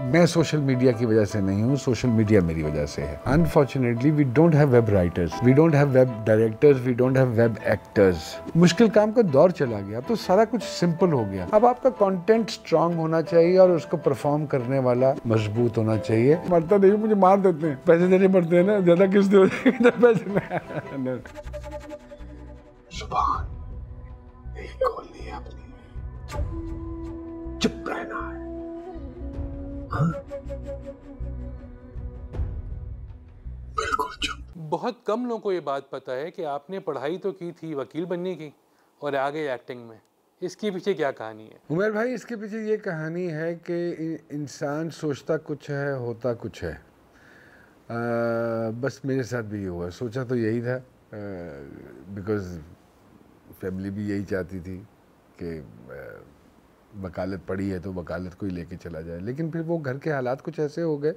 मैं social media की वजह से नहीं हूँ सोशल मीडिया मेरी वजह से है unfortunately we don't have web writers we don't have web directors we don't have web actors मुश्किल काम का दौर चला गया तो सारा कुछ सिंपल हो गया अब आपका कंटेंट स्ट्रांग होना चाहिए और उसको परफॉर्म करने वाला मजबूत होना चाहिए मरता नहीं मुझे मार देते हैं पैसे देने पड़ते हैं ना ज़्यादा किस दे तो पैसे चुप रहना बहुत कम लोगों को ये बात पता है कि आपने पढ़ाई तो की थी वकील बनने की और आगे एक्टिंग में इसके पीछे क्या कहानी है उमेर भाई इसके पीछे ये कहानी है कि इंसान सोचता कुछ है होता कुछ है आ, बस मेरे साथ भी ये हुआ सोचा तो यही था बिकॉज फैमिली भी यही चाहती थी कि वकालत पड़ी है तो वकालत को ही लेके चला जाए लेकिन फिर वो घर के हालात कुछ ऐसे हो गए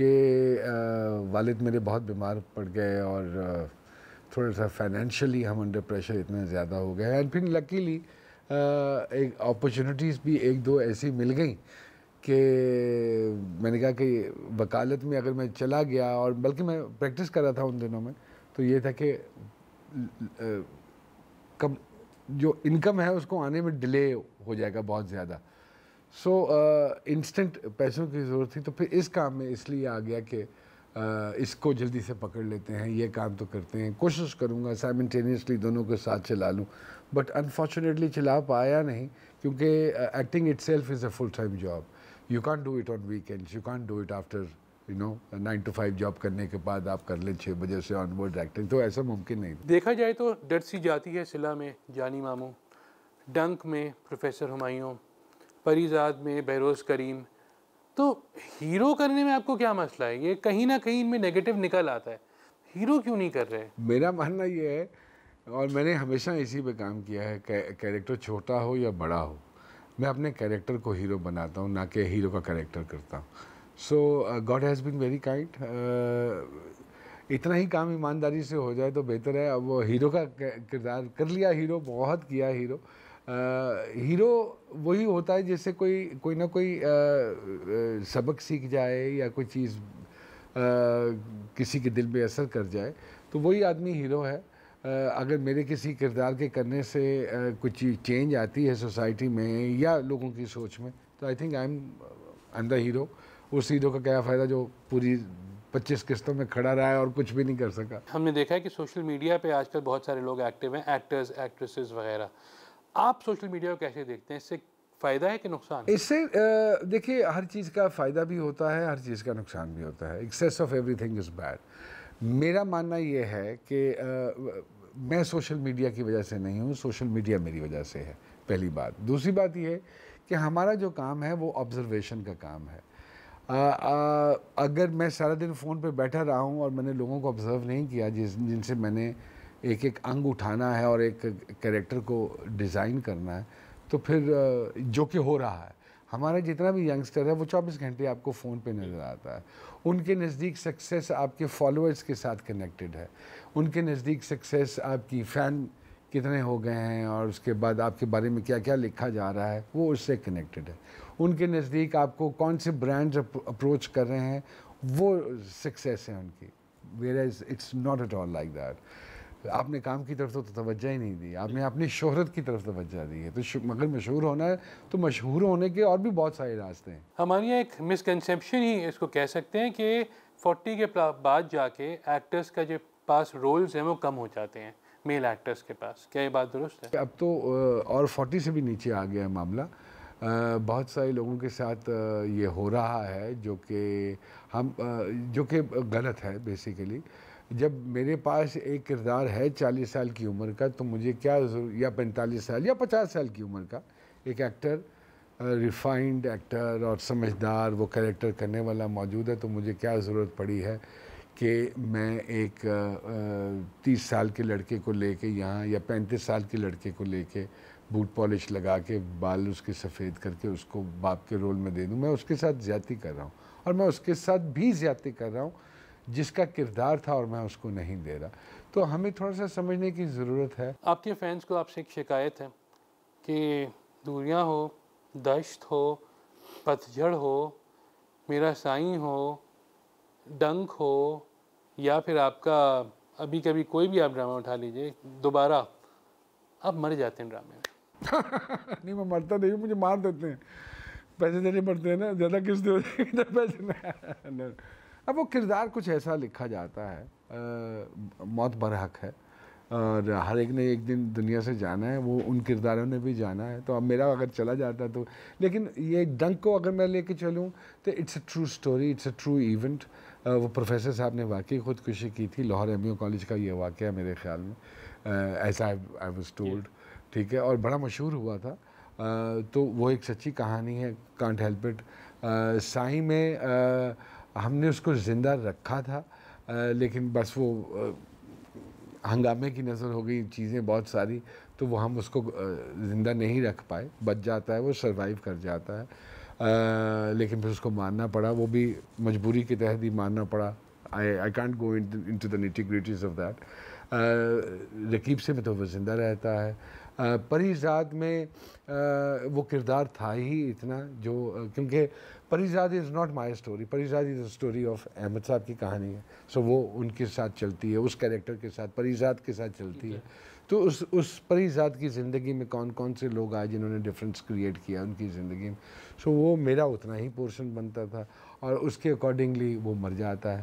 कि वालिद मेरे बहुत बीमार पड़ गए और थोड़ा सा फाइनेंशियली हम अंडर प्रेशर इतना ज़्यादा हो गए एंड फिर लकीली एक अपॉर्चुनिटीज़ भी एक दो ऐसी मिल गई कि मैंने कहा कि वकालत में अगर मैं चला गया और बल्कि मैं प्रैक्टिस कर रहा था उन दिनों में तो ये था कि कम जो इनकम है उसको आने में डिले हो जाएगा बहुत ज़्यादा सो इंस्टेंट uh, पैसों की ज़रूरत थी तो फिर इस काम में इसलिए आ गया कि uh, इसको जल्दी से पकड़ लेते हैं ये काम तो करते हैं कोशिश करूँगा साइमटेनियसली दोनों के साथ चला लूँ बट अनफॉर्चुनेटली चला पाया नहीं क्योंकि acting itself is a full time job you can't do it on weekends you can't do it after you know nine to five job करने के बाद आप कर लें छः बजे से ऑनवर्ड एक्टिंग तो ऐसा मुमकिन नहीं देखा जाए तो डर सी जाती है सिला में जानी मामू डंक में प्रोफेसर हमायों परिजाद में बहरोज़ करीम तो हीरो करने में आपको क्या मसला है ये कहीं ना कहीं इनमें नेगेटिव निकल आता है हीरो क्यों नहीं कर रहे मेरा मानना ये है और मैंने हमेशा इसी पे काम किया है कैरेक्टर छोटा हो या बड़ा हो मैं अपने कैरेक्टर को हीरो बनाता हूँ ना कि हीरो का कैरेक्टर करता हूँ so God has been very kind इतना ही काम ईमानदारी से हो जाए तो बेहतर है अब वो हीरो का किरदार कर लिया हीरो बहुत किया हीरो uh, हीरो वही होता है जैसे कोई कोई ना कोई आ, uh, uh, सबक सीख जाए या कोई चीज़ आ, किसी के दिल में असर कर जाए तो वही आदमी हीरो है अगर मेरे किसी किरदार के करने से कुछ चेंज आती है सोसाइटी में या लोगों की सोच में तो I think I am I am the hero उस चीज़ों का क्या फ़ायदा जो पूरी पच्चीस किस्तों में खड़ा रहा है और कुछ भी नहीं कर सका हमने देखा है कि सोशल मीडिया पे आजकल बहुत सारे लोग एक्टिव हैं एक्टर्स एक्ट्रेसेस वगैरह आप सोशल मीडिया को कैसे देखते हैं इससे फ़ायदा है कि नुकसान इससे देखिए हर चीज़ का फ़ायदा भी होता है हर चीज़ का नुकसान भी होता है excess of thing is bad मेरा मानना यह है कि आ, मैं सोशल मीडिया की वजह से नहीं हूँ सोशल मीडिया मेरी वजह से है पहली बात दूसरी बात यह कि हमारा जो काम है वो ऑब्जर्वेशन का काम है आ, अगर मैं सारा दिन फ़ोन पे बैठा रहा हूँ और मैंने लोगों को ऑब्ज़र्व नहीं किया जिस जिनसे मैंने एक एक अंग उठाना है और एक कैरेक्टर को डिज़ाइन करना है तो फिर जो कि हो रहा है हमारा जितना भी यंगस्टर है वो 24 घंटे आपको फ़ोन पे नज़र आता है उनके नज़दीक सक्सेस आपके फॉलोअर्स के साथ कनेक्टेड है उनके नज़दीक सक्सेस आपकी फ़ैन कितने हो गए हैं और उसके बाद आपके बारे में क्या क्या लिखा जा रहा है वो उससे कनेक्टेड है उनके नज़दीक आपको कौन से ब्रांड्स अप्रोच कर रहे हैं वो सक्सेस है उनकी where is it's not at all like that आपने काम की तरफ तो तवज्जा ही नहीं दी आपने अपनी शोहरत की तरफ तोज्जा दी है तो मगर मशहूर होना है तो मशहूर होने के और भी बहुत सारे रास्ते हैं हमारे यहाँ एक मिसकनसेप्शन ही इसको कह सकते हैं कि फोर्टी के बाद जाके एक्टर्स का जो पास रोल्स हैं वो कम हो जाते हैं मेल एक्टर्स के पास क्या ये बात दुरुस्त है अब तो और फोर्टी से भी नीचे आ गया है मामला बहुत सारे लोगों के साथ ये हो रहा है जो कि हम जो कि गलत है बेसिकली जब मेरे पास एक किरदार है चालीस साल की उम्र का तो मुझे क्या या पैंतालीस साल या पचास साल की उम्र का एक एक्टर रिफाइंड एक्टर और समझदार वो करेक्टर करने वाला मौजूद है तो मुझे क्या ज़रूरत पड़ी है कि मैं एक तीस साल के लड़के को लेके यहाँ या पैंतीस साल के लड़के को लेके बूट पॉलिश लगा के बाल उसके सफ़ेद करके उसको बाप के रोल में दे दूँ मैं उसके साथ ज्यादा कर रहा हूँ और मैं उसके साथ भी ज्यादा कर रहा हूँ जिसका किरदार था और मैं उसको नहीं दे रहा तो हमें थोड़ा सा समझने की ज़रूरत है आपके फैंस को आपसे एक शिकायत है कि दूरियाँ हो दश्त हो पतझड़ हो मेरा साई हो डंक हो या फिर आपका अभी कभी कोई भी आप ड्रामा उठा लीजिए दोबारा आप मर जाते हैं ड्रामे में नहीं मैं मरता नहीं मुझे मार देते हैं पैसे देने पड़ते हैं ना ज़्यादा किस्त दे तो पैसे ना अब वो किरदार कुछ ऐसा लिखा जाता है आ, मौत बरहक है और हर एक ने एक दिन दुनिया से जाना है वो उन किरदारों ने भी जाना है तो अब मेरा अगर चला जाता तो लेकिन ये डंक को अगर मैं लेके चलूँ तो it's a true story it's a true event वो प्रोफेसर साहब ने वाकई खुदकुशी की थी लाहौर एम कॉलेज का ये वाक़ है मेरे ख्याल में as I I was told ठीक है और बड़ा मशहूर हुआ था तो वो एक सच्ची कहानी है कांट हेल्प इट साई में आ, हमने उसको ज़िंदा रखा था आ, लेकिन बस वो आ, हंगामे की नज़र हो गई चीज़ें बहुत सारी तो वो हम उसको ज़िंदा नहीं रख पाए बच जाता है वो सरवाइव कर जाता है लेकिन फिर उसको मारना पड़ा वो भी मजबूरी के तहत ही मारना पड़ा I I can't go into the nitty gritties of that रकीब से में मतलब तो वह ज़िंदा रहता है परीजाद में वो किरदार था ही इतना जो क्योंकि Parizaad is not my story Parizaad is story of Ahmad साहब की कहानी है सो वो उनके साथ चलती है उस कैरेक्टर के साथ परीजाद के साथ चलती है तो उस उस परीजाद की ज़िंदगी में कौन कौन से लोग आए जिन्होंने डिफरेंस क्रिएट किया उनकी ज़िंदगी में सो वो मेरा उतना ही पोर्शन बनता था और उसके अकॉर्डिंगली वो मर जाता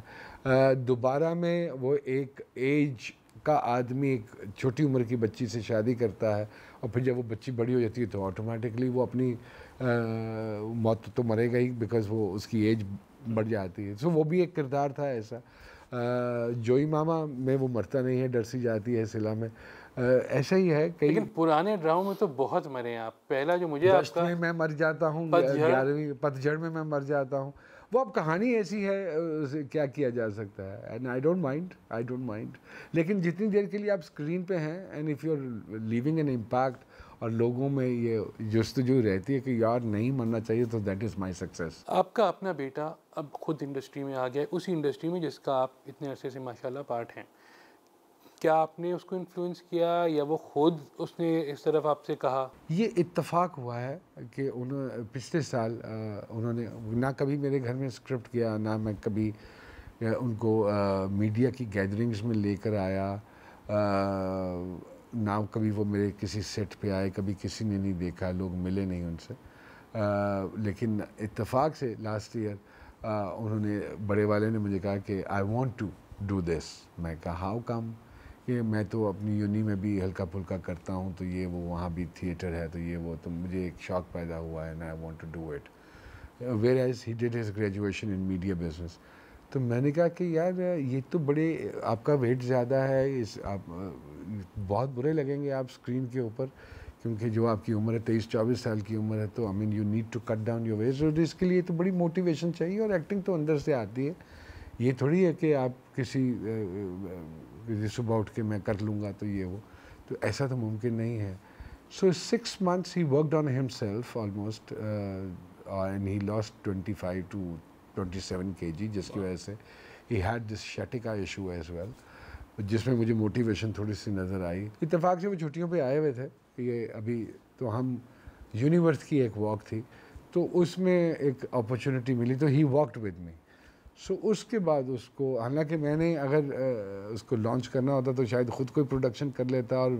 है दोबारा में वो एक एज का आदमी एक छोटी उम्र की बच्ची से शादी करता है और फिर जब वो बच्ची बड़ी हो जाती है तो ऑटोमेटिकली वो अपनी आ, मौत तो मरेगा ही बिकॉज वो उसकी एज बढ़ जाती है सो वो भी एक किरदार था ऐसा जोई मामा में वो मरता नहीं है डर सी जाती है सिला में ऐसा ही है कई लेकिन पुराने ड्रामों में तो बहुत मरे हैं आप पहला जो मुझे आपका में मैं मर जाता हूँ ग्यारहवीं पतझड़ में मैं मर जाता हूँ वो अब कहानी ऐसी है क्या किया जा सकता है and I don't mind I don't mind लेकिन जितनी देर के लिए आप स्क्रीन पे हैं and if you are living an impact और लोगों में ये जो रहती है कि यार नहीं मानना चाहिए तो दैट इज़ माई सक्सेस आपका अपना बेटा अब खुद इंडस्ट्री में आ गया उसी इंडस्ट्री में जिसका आप इतने अरसे से माशाल्लाह पार्ट हैं क्या आपने उसको इन्फ्लुएंस किया या वो खुद उसने इस तरफ आपसे कहा ये इतफाक हुआ है कि उन्होंने पिछले साल उन्होंने ना कभी मेरे घर में स्क्रिप्ट किया ना मैं कभी उनको मीडिया की गैदरिंग्स में लेकर आया ना कभी वो मेरे किसी सेट पे आए कभी किसी ने नहीं देखा लोग मिले नहीं उनसे लेकिन इतफाक से लास्ट ईयर उन्होंने बड़े वाले ने मुझे कहा कि I want to do this मैं कहा हाउ कम कि मैं तो अपनी यूनी में भी हल्का फुल्का करता हूँ तो ये वो वहाँ भी थिएटर है तो ये वो तो मुझे एक शौक पैदा हुआ है ना I want to do it whereas he did his graduation in media business तो मैंने कहा कि यार ये तो बड़े आपका वेट ज़्यादा है इस आप बहुत बुरे लगेंगे आप स्क्रीन के ऊपर क्योंकि जो आपकी उम्र है तेईस चौबीस साल की उम्र है तो I mean you need to cut down your weight और इसके लिए तो बड़ी मोटिवेशन चाहिए और एक्टिंग तो अंदर से आती है ये थोड़ी है कि आप किसी मुझे सुबह उठ के मैं कर लूँगा तो ये वो तो ऐसा तो मुमकिन नहीं है so six months he worked on himself almost and he lost twenty five to twenty seven K G जिसकी वजह से he had this sciatica issue as well जिसमें मुझे मोटिवेशन थोड़ी सी नज़र आई इतफाक़ से वो छुट्टियों पर आए हुए थे ये अभी तो हम यूनिवर्स की एक वॉक थी तो उसमें एक अपॉर्चुनिटी मिली तो he walked with me so so, उसके बाद उसको हालांकि मैंने अगर उसको लॉन्च करना होता तो शायद ख़ुद कोई प्रोडक्शन कर लेता और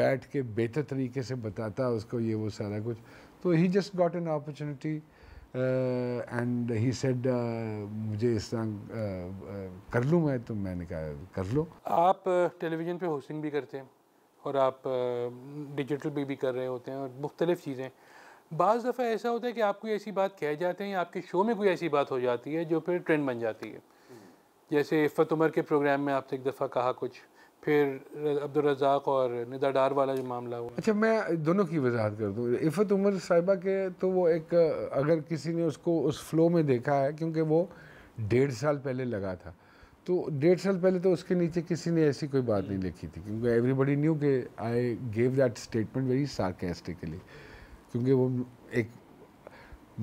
बैठ के बेहतर तरीके से बताता उसको ये वो सारा कुछ तो he just got an opportunity and he said मुझे इस तरह uh, uh, कर लूँ मैं तो मैंने कहा कर लो आप टेलीविज़न पे होस्टिंग भी करते हैं और आप डिजिटल uh, भी, भी कर रहे होते हैं और मुख्तलिफ़ चीज़ें बज़ दफ़ा ऐसा होता है कि आप कोई ऐसी बात कह जाते हैं या आपके शो में कोई ऐसी बात हो जाती है जो फिर ट्रेंड बन जाती है जैसे इफ़त उमर के प्रोग्राम में आपसे एक दफ़ा कहा कुछ फिर अब्दुल रज़ाक और निदा डार वाला जो मामला हुआ अच्छा मैं दोनों की वजाहत कर दूँ इफ़त उमर साहिबा के तो वो एक अगर किसी ने उसको उस फ्लो में देखा है क्योंकि वो डेढ़ साल पहले लगा था तो डेढ़ साल पहले तो उसके नीचे किसी ने ऐसी कोई बात नहीं लिखी थी क्योंकि एवरीबडी न्यू के I gave that statement very sarcastically क्योंकि वो एक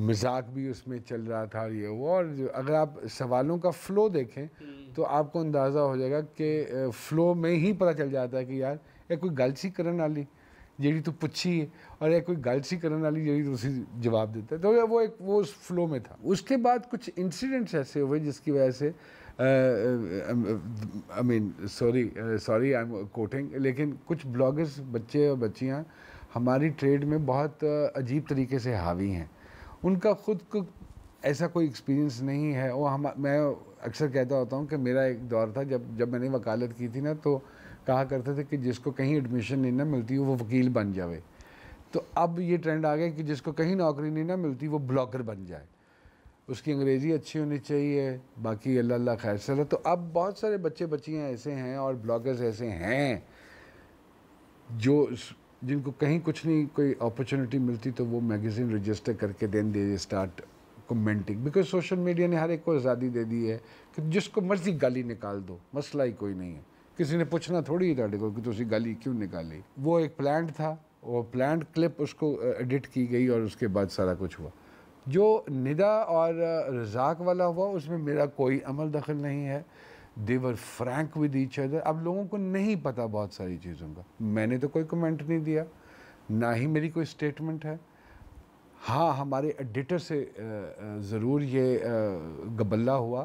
मजाक भी उसमें चल रहा था ये वो और अगर आप सवालों का फ़्लो देखें हम्म। तो आपको अंदाज़ा हो जाएगा कि फ़्लो में ही पता चल जाता है कि यार ये कोई गल सी करने वाली जी तो पुछी है और ये कोई गल सी करने वाली जी तो उसी जवाब देता है तो वो एक वो उस फ्लो में था उसके बाद कुछ इंसिडेंट्स ऐसे हुए जिसकी वजह से I mean sorry sorry I am quoting लेकिन कुछ ब्लॉगर्स बच्चे और बच्चियाँ हमारी ट्रेड में बहुत अजीब तरीके से हावी हैं उनका ख़ुद को ऐसा कोई एक्सपीरियंस नहीं है वो हम मैं अक्सर कहता होता हूँ कि मेरा एक दौर था जब जब मैंने वकालत की थी ना तो कहा करते थे कि जिसको कहीं एडमिशन नहीं ना मिलती वो वकील बन जाए तो अब ये ट्रेंड आ गया कि जिसको कहीं नौकरी नहीं ना मिलती वो ब्लॉगर बन जाए उसकी अंग्रेज़ी अच्छी होनी चाहिए बाकी अल्लाह अल्लाह खैर सर तो अब बहुत सारे बच्चे बच्चियाँ ऐसे हैं और ब्लॉगर्स ऐसे हैं जो जिनको कहीं कुछ नहीं कोई अपॉर्चुनिटी मिलती तो वो मैगज़ीन रजिस्टर करके then they start commenting because social media ने हर एक को आज़ादी दे दी है कि जिसको मर्ज़ी गाली निकाल दो मसला ही कोई नहीं है किसी ने पूछना थोड़ी ही को कि तुम गाली क्यों निकाली वो एक प्लान था और प्लान क्लिप उसको एडिट की गई और उसके बाद सारा कुछ हुआ जो निदा और रजाक वाला हुआ उसमें मेरा कोई अमल दखल नहीं है they were frank with each other अब लोगों को नहीं पता बहुत सारी चीज़ों का मैंने तो कोई कमेंट नहीं दिया ना ही मेरी कोई स्टेटमेंट है हाँ हमारे एडिटर से ज़रूर ये गबल्ला हुआ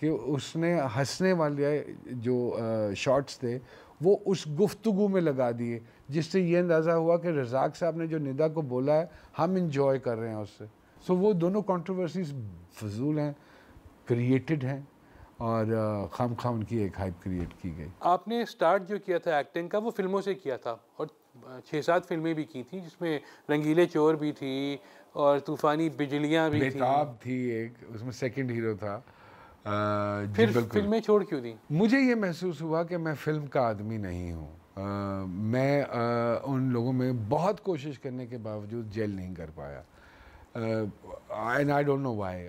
कि उसने हंसने वाले जो शॉट्स थे वो उस गुफ्तगु में लगा दिए जिससे ये अंदाज़ा हुआ कि रजाक साहब ने जो निदा को बोला है हम इंजॉय कर रहे हैं उससे सो so, वो दोनों कंट्रोवर्सीज फजूल हैं क्रिएटेड हैं और खाम खाम उनकी एक हाइप क्रिएट की गई आपने स्टार्ट जो किया था एक्टिंग का वो फिल्मों से किया था और छः सात फिल्में भी की थी जिसमें रंगीले चोर भी थी और तूफ़ानी बिजलियाँ भी बेताब थी।, थी एक उसमें सेकंड हीरो था आ, फिर फिल्में छोड़ क्यों दी मुझे ये महसूस हुआ कि मैं फिल्म का आदमी नहीं हूँ मैं आ, उन लोगों में बहुत कोशिश करने के बावजूद जेल नहीं कर पाया and I don't know why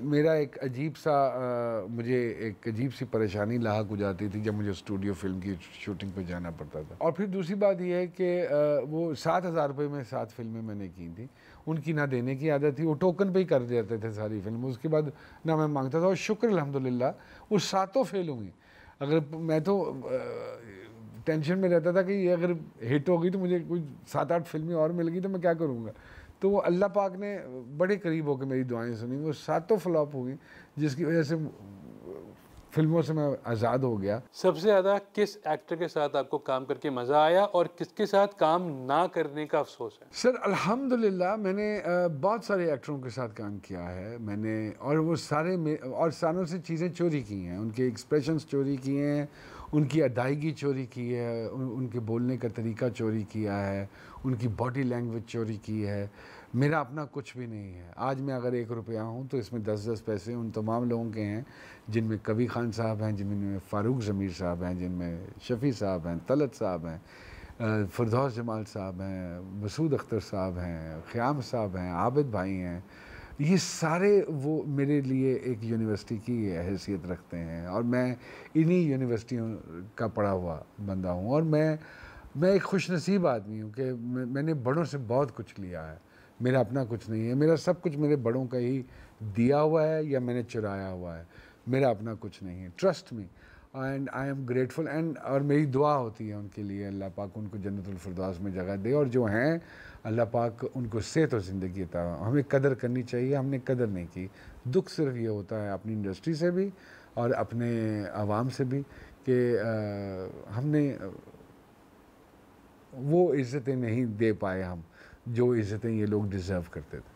मेरा एक अजीब सा uh, मुझे एक अजीब सी परेशानी लाक हो जाती थी जब मुझे स्टूडियो फिल्म की शूटिंग पे जाना पड़ता था और फिर दूसरी बात यह है कि uh, वो सात हज़ार रुपये में सात फिल्में मैंने की थी उनकी ना देने की आदत थी वो टोकन पे ही कर देते थे सारी फिल्म उसके बाद ना मैं मांगता था और शुक्र अलहमदिल्ला वो सातों फेल होंगी अगर मैं तो टेंशन uh, में रहता था कि ये अगर हिट होगी तो मुझे कुछ सात आठ फिल्में और मिल गई तो मैं क्या करूँगा तो वो अल्लाह पाक ने बड़े करीब होकर मेरी दुआएं सुनी वो सातों फ्लॉप हुई जिसकी वजह से फिल्मों से मैं आज़ाद हो गया सबसे ज़्यादा किस एक्टर के साथ आपको काम करके मज़ा आया और किसके साथ काम ना करने का अफसोस है सर अल्हम्दुलिल्लाह मैंने बहुत सारे एक्टरों के साथ काम किया है मैंने और वो सारे और सारों से चीज़ें चोरी की हैं उनके एक्सप्रेशन चोरी किए हैं उनकी अदायगी चोरी की है उनके बोलने का तरीका चोरी किया है उनकी बॉडी लैंग्वेज चोरी की है मेरा अपना कुछ भी नहीं है आज मैं अगर एक रुपया हूँ तो इसमें दस दस पैसे उन तमाम लोगों के हैं जिनमें कबी खान साहब हैं जिनमें फ़ारूक ज़मीर साहब हैं जिनमें शफ़ी साहब हैं तलत साहब हैं फरदौस जमाल साहब हैं मसूद अख्तर साहब हैं ख़्याम साहब हैं आबिद भाई हैं ये सारे वो मेरे लिए एक यूनिवर्सिटी की हैसियत रखते हैं और मैं इन्हीं यूनिवर्सिटियों का पढ़ा हुआ बंदा हूँ और मैं मैं एक खुश नसीब आदमी हूँ कि मैंने बड़ों से बहुत कुछ लिया है मेरा अपना कुछ नहीं है मेरा सब कुछ मेरे बड़ों का ही दिया हुआ है या मैंने चुराया हुआ है मेरा अपना कुछ नहीं है ट्रस्ट में and I am grateful and और मेरी दुआ होती है उनके लिए अल्लाह पाक उनको जन्नतफरदास में जगह दे और जो हैं अल्लाह पाक उनको सेहत और ज़िंदगी अता हमें कदर करनी चाहिए हमने कदर नहीं की दुख सिर्फ ये होता है अपनी इंडस्ट्री से भी और अपने आवाम से भी कि हमने वो इज़्ज़तें नहीं दे पाए हम जो इज़्ज़तें ये लोग डिज़र्व करते थे